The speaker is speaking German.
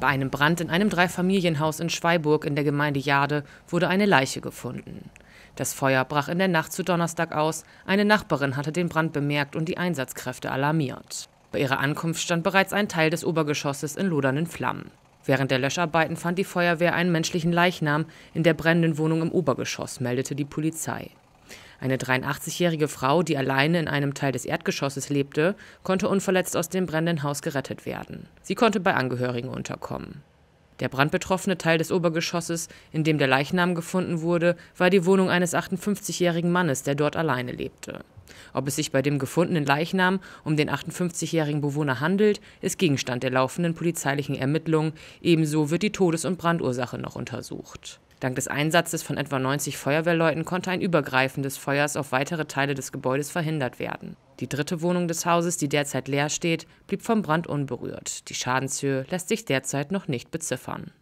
Bei einem Brand in einem Dreifamilienhaus in Schweiburg in der Gemeinde Jade wurde eine Leiche gefunden. Das Feuer brach in der Nacht zu Donnerstag aus. Eine Nachbarin hatte den Brand bemerkt und die Einsatzkräfte alarmiert. Bei ihrer Ankunft stand bereits ein Teil des Obergeschosses in lodernden Flammen. Während der Löscharbeiten fand die Feuerwehr einen menschlichen Leichnam in der brennenden Wohnung im Obergeschoss, meldete die Polizei. Eine 83-jährige Frau, die alleine in einem Teil des Erdgeschosses lebte, konnte unverletzt aus dem brennenden Haus gerettet werden. Sie konnte bei Angehörigen unterkommen. Der brandbetroffene Teil des Obergeschosses, in dem der Leichnam gefunden wurde, war die Wohnung eines 58-jährigen Mannes, der dort alleine lebte. Ob es sich bei dem gefundenen Leichnam um den 58-jährigen Bewohner handelt, ist Gegenstand der laufenden polizeilichen Ermittlungen. Ebenso wird die Todes- und Brandursache noch untersucht. Dank des Einsatzes von etwa 90 Feuerwehrleuten konnte ein Übergreifen des Feuers auf weitere Teile des Gebäudes verhindert werden. Die dritte Wohnung des Hauses, die derzeit leer steht, blieb vom Brand unberührt. Die Schadenshöhe lässt sich derzeit noch nicht beziffern.